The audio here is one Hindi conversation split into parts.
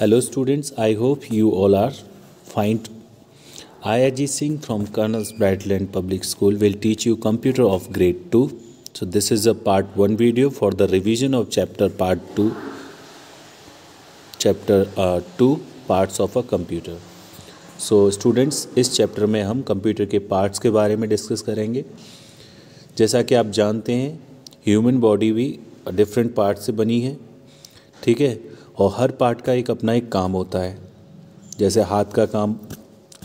hello students I hope you all are fine I R G Singh from Colonel's Brightland Public School will teach you computer of grade two so this is a part one video for the revision of chapter part two chapter two parts of a computer so students इस चैप्टर में हम कंप्यूटर के पार्ट्स के बारे में डिस्कस करेंगे जैसा कि आप जानते हैं ह्यूमन बॉडी भी डिफरेंट पार्ट से बनी है ठीक है और हर पार्ट का एक अपना एक काम होता है जैसे हाथ का काम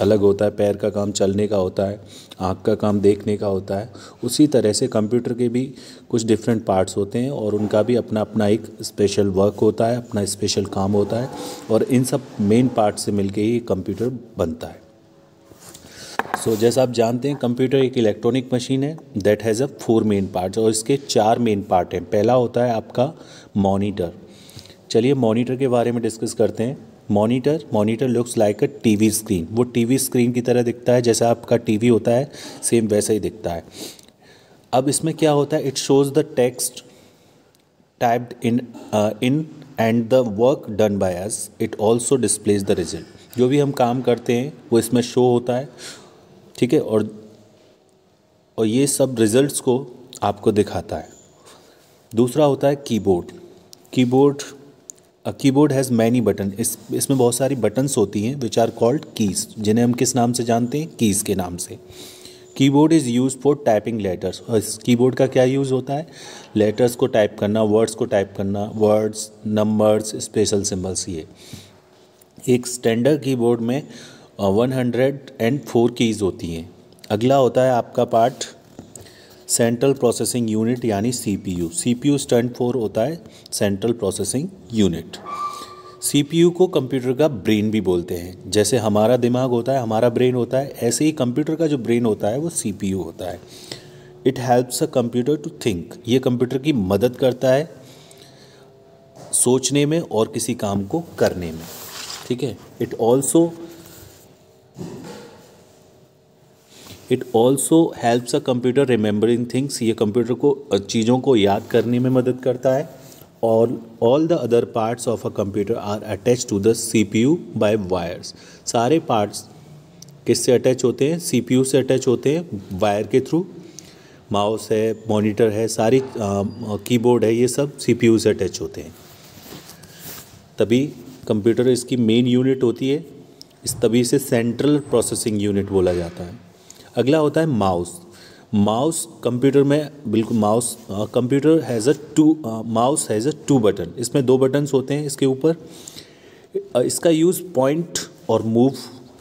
अलग होता है पैर का काम चलने का होता है आँख का काम देखने का होता है उसी तरह से कंप्यूटर के भी कुछ डिफरेंट पार्ट्स होते हैं और उनका भी अपना अपना एक स्पेशल वर्क होता है अपना स्पेशल काम होता है और इन सब मेन पार्ट से मिलके ही कंप्यूटर बनता है सो so, जैसा आप जानते हैं कंप्यूटर एक इलेक्ट्रॉनिक मशीन है that has a four main parts और इसके चार मेन पार्ट हैं पहला होता है आपका मॉनिटर चलिए मॉनिटर के बारे में डिस्कस करते हैं monitor monitor looks like a TV screen वो टीवी स्क्रीन की तरह दिखता है जैसा आपका टीवी होता है सेम वैसा ही दिखता है अब इसमें क्या होता है it shows the text typed in in and the work done by us it also displays the result जो भी हम काम करते हैं वो इसमें शो होता है ठीक है और और ये सब रिजल्ट्स को आपको दिखाता है दूसरा होता है keyboard keyboard a keyboard has many button इस इसमें बहुत सारी बटन्स होती हैं विच आर कॉल्ड कीज़ जिन्हें हम किस नाम से जानते हैं कीज़ के नाम से keyboard is use for typing letters और इस कीबोर्ड का क्या यूज़ होता है लेटर्स को टाइप करना वर्ड्स को टाइप करना वर्ड्स नंबर्स स्पेशल सिम्बल्स ये एक स्टैंडर्ड कीबोर्ड में one hundred and four keys होती हैं अगला होता है आपका पार्ट सेंट्रल प्रोसेसिंग यूनिट यानी सीपीयू सीपीयू स्टैंड फोर होता है सेंट्रल प्रोसेसिंग यूनिट सीपीयू को कंप्यूटर का ब्रेन भी बोलते हैं जैसे हमारा दिमाग होता है हमारा ब्रेन होता है ऐसे ही कंप्यूटर का जो ब्रेन होता है वो सीपीयू होता है it helps a computer to think ये कंप्यूटर की मदद करता है सोचने में और किसी काम को करने में ठीक है it also it also helps a computer remembering things ये कंप्यूटर को चीज़ों को याद करने में मदद करता है और all the other parts of a computer are attach to the C P U by wires सारे पार्ट्स किससे अटैच होते हैं सी पी यू से अटैच होते हैं वायर के थ्रू माउस है मॉनिटर है सारी कीबोर्ड है ये सब सी पी यू से अटैच होते हैं तभी कंप्यूटर इसकी मेन यूनिट होती है इस तभी इसे सेंट्रल प्रोसेसिंग यूनिट बोला जाता है अगला होता है माउस माउस कंप्यूटर में बिल्कुल mouse computer has a two mouse has a two button इसमें दो बटन्स होते हैं इसके ऊपर इसका यूज़ पॉइंट और मूव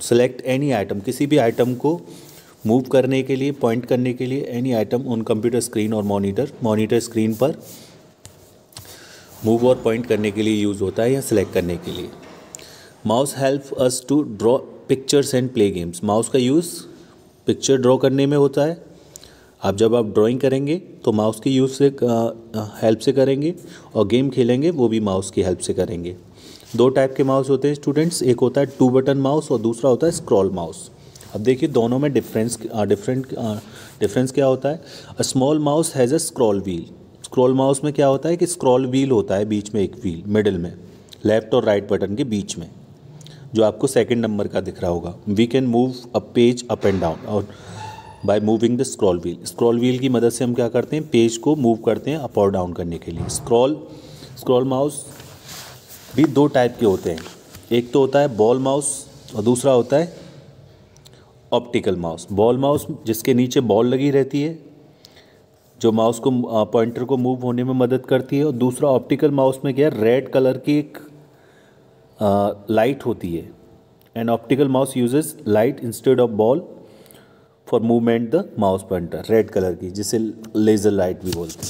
सेलेक्ट एनी आइटम किसी भी आइटम को मूव करने के लिए पॉइंट करने के लिए any item on computer screen और मॉनिटर मॉनिटर स्क्रीन पर मूव और पॉइंट करने के लिए यूज़ होता है या सेलेक्ट करने के लिए mouse help us to draw pictures and play games mouse का यूज़ पिक्चर ड्रॉ करने में होता है आप जब आप ड्राइंग करेंगे तो माउस की यूज़ से हेल्प से करेंगे और गेम खेलेंगे वो भी माउस की हेल्प से करेंगे दो टाइप के माउस होते हैं स्टूडेंट्स एक होता है टू बटन माउस और दूसरा होता है स्क्रॉल माउस अब देखिए दोनों में डिफरेंस डिफरेंट डिफरेंस क्या होता है small mouse has a scroll wheel scroll mouse में क्या होता है कि स्क्रॉल व्हील होता है बीच में एक व्हील मिडिल में लेफ्ट और राइट बटन के बीच में जो आपको सेकंड नंबर का दिख रहा होगा we can move a page up and down और by moving the scroll wheel scroll wheel की मदद से हम क्या करते हैं पेज को मूव करते हैं अप और डाउन करने के लिए स्क्रॉल स्क्रॉल माउस भी दो टाइप के होते हैं एक तो होता है बॉल माउस और दूसरा होता है ऑप्टिकल माउस बॉल माउस जिसके नीचे बॉल लगी रहती है जो माउस को पॉइंटर को मूव होने में मदद करती है और दूसरा ऑप्टिकल माउस में क्या है रेड कलर की एक लाइट होती है and optical mouse uses light instead of ball for movement the mouse pointer red colour की जिसे लेज़र लाइट भी बोलते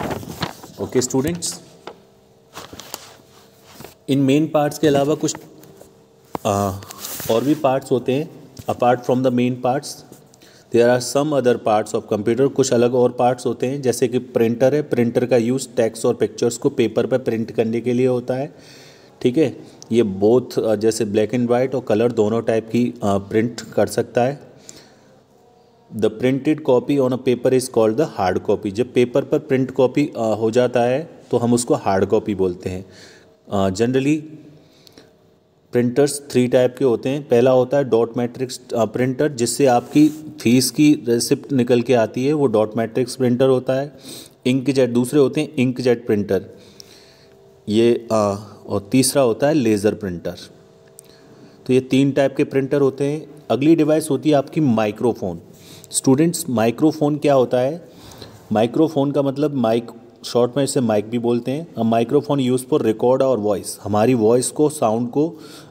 हैं ओके स्टूडेंट्स इन मेन पार्ट्स के अलावा कुछ आ, और भी पार्ट्स होते हैं apart from the main parts there are some other parts of computer कुछ अलग और पार्ट्स होते हैं जैसे कि प्रिंटर है प्रिंटर का यूज़ टेक्स्ट और पिक्चर्स को पेपर पर प्रिंट करने के लिए होता है ठीक है ये बोथ जैसे ब्लैक एंड वाइट और कलर दोनों टाइप की प्रिंट कर सकता है the printed copy on a paper is called the hard copy जब पेपर पर प्रिंट कॉपी हो जाता है तो हम उसको हार्ड कॉपी बोलते हैं जनरली प्रिंटर्स थ्री टाइप के होते हैं पहला होता है डॉट मैट्रिक्स प्रिंटर जिससे आपकी फीस की रिसिप्ट निकल के आती है वो डॉट मैट्रिक्स प्रिंटर होता है इंक जेट दूसरे होते हैं इंक जेट प्रिंटर ये आ, और तीसरा होता है लेज़र प्रिंटर तो ये तीन टाइप के प्रिंटर होते हैं अगली डिवाइस होती है आपकी माइक्रोफोन स्टूडेंट्स माइक्रोफोन क्या होता है माइक्रोफोन का मतलब माइक शॉर्ट में इसे माइक भी बोलते हैं अब माइक्रोफोन यूज़ फॉर रिकॉर्ड और वॉइस हमारी वॉइस को साउंड को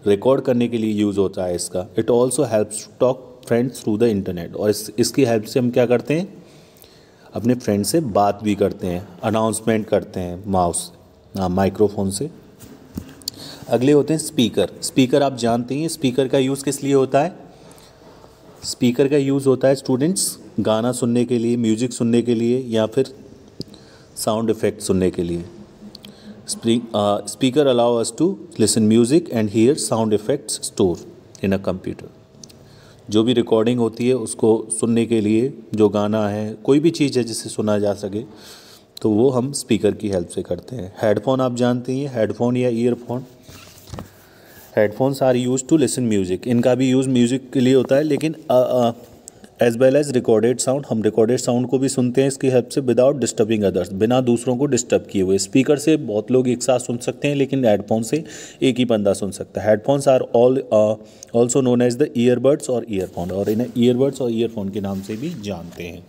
रिकॉर्ड करने के लिए यूज़ होता है इसका it also helps talk friends through the internet और इस, इसकी हेल्प से हम क्या करते हैं अपने फ्रेंड से बात भी करते हैं अनाउंसमेंट करते हैं माउस हाँ, माइक्रोफोन से अगले होते हैं स्पीकर स्पीकर आप जानते हैं स्पीकर का यूज़ किस लिए होता है स्पीकर का यूज़ होता है स्टूडेंट्स गाना सुनने के लिए म्यूजिक सुनने के लिए या फिर साउंड इफेक्ट सुनने के लिए speaker allow us to listen music and hear sound effects store in a computer जो भी रिकॉर्डिंग होती है उसको सुनने के लिए जो गाना है कोई भी चीज़ है जिसे सुना जा सके तो वो हम स्पीकर की हेल्प से करते हैं हेडफोन आप जानते हैं हेडफोन या earphone headphones are use to listen music इनका भी यूज़ म्यूज़िक के लिए होता है लेकिन as well as recorded sound हम रिकॉर्डेड साउंड को भी सुनते हैं इसकी हेल्प से विदाउट डिस्टर्बिंग अदर्स बिना दूसरों को डिस्टर्ब किए हुए स्पीकर से बहुत लोग एक साथ सुन सकते हैं लेकिन हेडफोन से एक ही बंदा सुन सकता है headphones are all also known as the earbuds और ईयरफोन और इन्हें ईयरबड्स और ईयरफोन के नाम से भी जानते हैं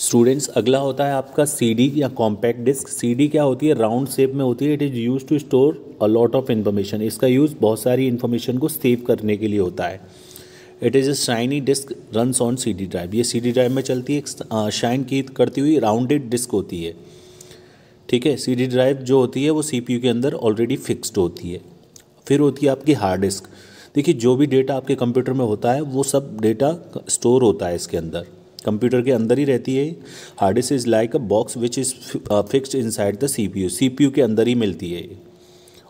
स्टूडेंट्स अगला होता है आपका सीडी या कॉम्पैक्ट डिस्क सीडी क्या होती है राउंड शेप में होती है it is use to store a lot of information इसका यूज़ बहुत सारी इन्फॉर्मेशन को सेव करने के लिए होता है it is a shiny disc runs on C D drive ये सी डी ड्राइव में चलती है एक शाइन की करती हुई राउंडेड डिस्क होती है ठीक है सी डी ड्राइव जो होती है वो सी पी यू के अंदर ऑलरेडी फिक्स्ड होती है फिर होती है आपकी हार्ड डिस्क देखिए जो भी डेटा आपके कंप्यूटर में होता है वो सब डेटा स्टोर होता है इसके अंदर कंप्यूटर के अंदर ही रहती है hard disk is like a box which is fixed inside the CPU CPU के अंदर ही मिलती है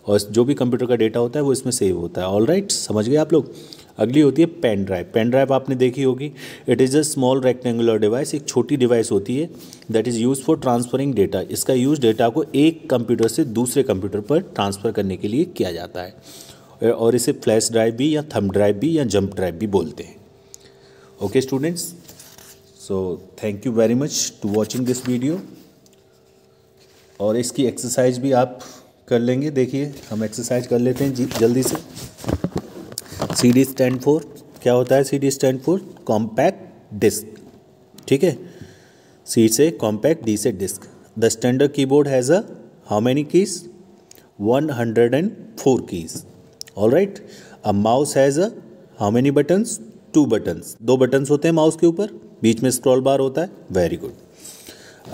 और जो भी कंप्यूटर का डेटा होता है वो इसमें सेव होता है ऑल राइट right, समझ गए आप लोग अगली होती है पेन ड्राइव पेन ड्राइव आपने देखी होगी it is a small rectangular device एक छोटी डिवाइस होती है that is use for transferring data इसका यूज़ डेटा को एक कंप्यूटर से दूसरे कंप्यूटर पर ट्रांसफ़र करने के लिए किया जाता है और इसे फ्लैश ड्राइव भी या थम ड्राइव भी या जंप ड्राइव भी बोलते हैं okay students so thank you very much to watching this video और इसकी एक्सरसाइज भी आप कर लेंगे देखिए हम एक्सरसाइज कर लेते हैं जल्दी से सी डी स्टैंड फोर क्या होता है C D stand for compact disc ठीक है सी से कॉम्पैक्ट डी से disc the standard keyboard has a how many keys one hundred and four keys all right a mouse has a how many buttons two buttons दो बटन्स होते हैं माउस के ऊपर बीच में स्क्रॉल बार होता है वेरी गुड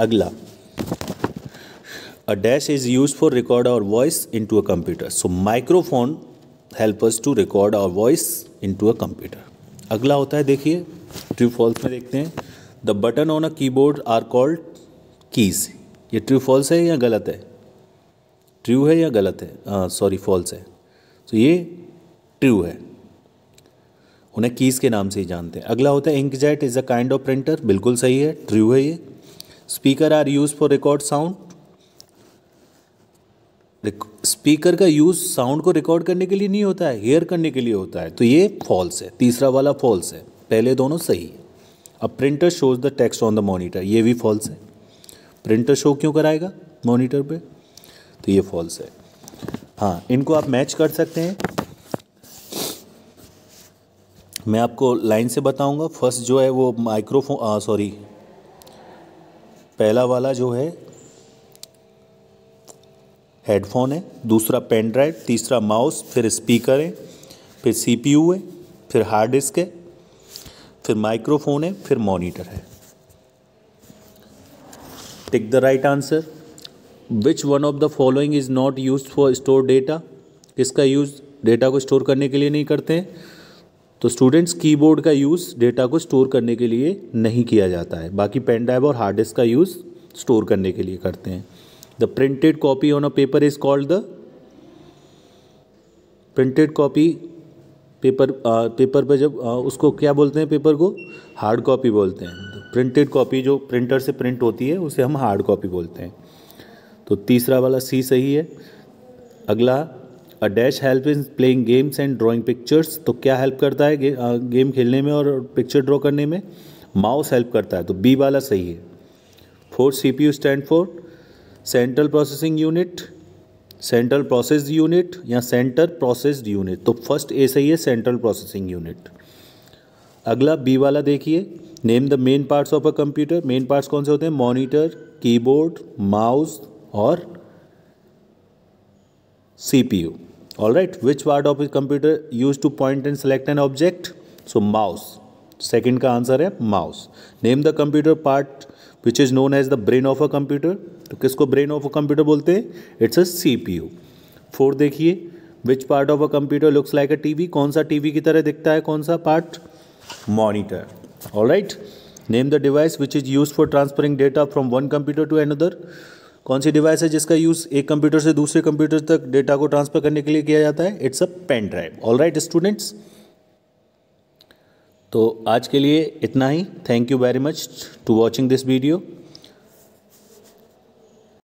अगला a dash is use for record our voice into a computer so microphone helpers to record our voice into a computer अगला होता है देखिए ट्रू फॉल्स में देखते हैं the button on a keyboard are called keys ये ट्रू फॉल्स है या गलत है ट्रू है या गलत है सॉरी uh, फॉल्स है तो so, ये ट्रू है उन्हें कीज़ के नाम से ही जानते हैं अगला होता है ink jet is a kind of printer बिल्कुल सही है ट्रू है ये speaker are use for record sound speaker का यूज़ साउंड को रिकॉर्ड करने के लिए नहीं होता है हेयर करने के लिए होता है तो ये फॉल्स है तीसरा वाला फॉल्स है पहले दोनों सही है अब printer shows the text on the monitor ये भी फॉल्स है प्रिंटर शो क्यों कराएगा मॉनिटर पे तो ये फॉल्स है हाँ इनको आप मैच कर सकते हैं मैं आपको लाइन से बताऊंगा फर्स्ट जो है वो माइक्रोफोन सॉरी पहला वाला जो है हेडफोन है दूसरा पेन ड्राइव तीसरा माउस फिर स्पीकर है फिर सीपीयू है फिर हार्ड डिस्क है फिर माइक्रोफोन है फिर मॉनिटर है tick the right answer which one of the following is not use for store data किसका यूज़ डेटा को स्टोर करने के लिए नहीं करते हैं तो स्टूडेंट्स कीबोर्ड का यूज़ डेटा को स्टोर करने के लिए नहीं किया जाता है बाकी पेन ड्राइव और हार्ड डिस्क का यूज़ स्टोर करने के लिए करते हैं the printed copy on a paper is called the printed copy paper आ, पेपर पर जब आ, उसको क्या बोलते हैं पेपर को हार्ड कॉपी बोलते हैं प्रिंटेड कॉपी जो प्रिंटर से प्रिंट होती है उसे हम हार्ड कॉपी बोलते हैं तो तीसरा वाला सी सही है अगला a dash help in playing games and drawing pictures तो क्या हेल्प करता है गेम खेलने में और पिक्चर ड्रॉ करने में माउस हेल्प करता है तो बी वाला सही है four C P U stand for central processing unit central process unit या सेंटर प्रोसेस्ड यूनिट तो फर्स्ट ए सही है सेंट्रल प्रोसेसिंग यूनिट अगला बी वाला देखिए name the main parts of a computer main parts कौन से होते हैं मॉनिटर कीबोर्ड माउस और C P U all right which part of computer use to point and select an object so mouse second का आंसर है mouse name the computer part which is known as the brain of a computer तो किसको ब्रेन ऑफ अ कंप्यूटर बोलते हैं it's a C P U fourth देखिए which part of a computer looks like a T V कौन सा टीवी की तरह दिखता है कौन सा part monitor all right name the device which is use for transferring data from one computer to another कौन सी डिवाइस है जिसका यूज़ एक कंप्यूटर से दूसरे कंप्यूटर तक डेटा को ट्रांसफ़र करने के लिए किया जाता है it's a pen drive all right students तो आज के लिए इतना ही thank you very much to watching this video